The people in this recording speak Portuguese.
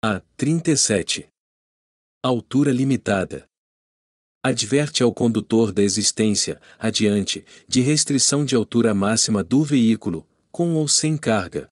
A. 37. Altura limitada. Adverte ao condutor da existência, adiante, de restrição de altura máxima do veículo, com ou sem carga,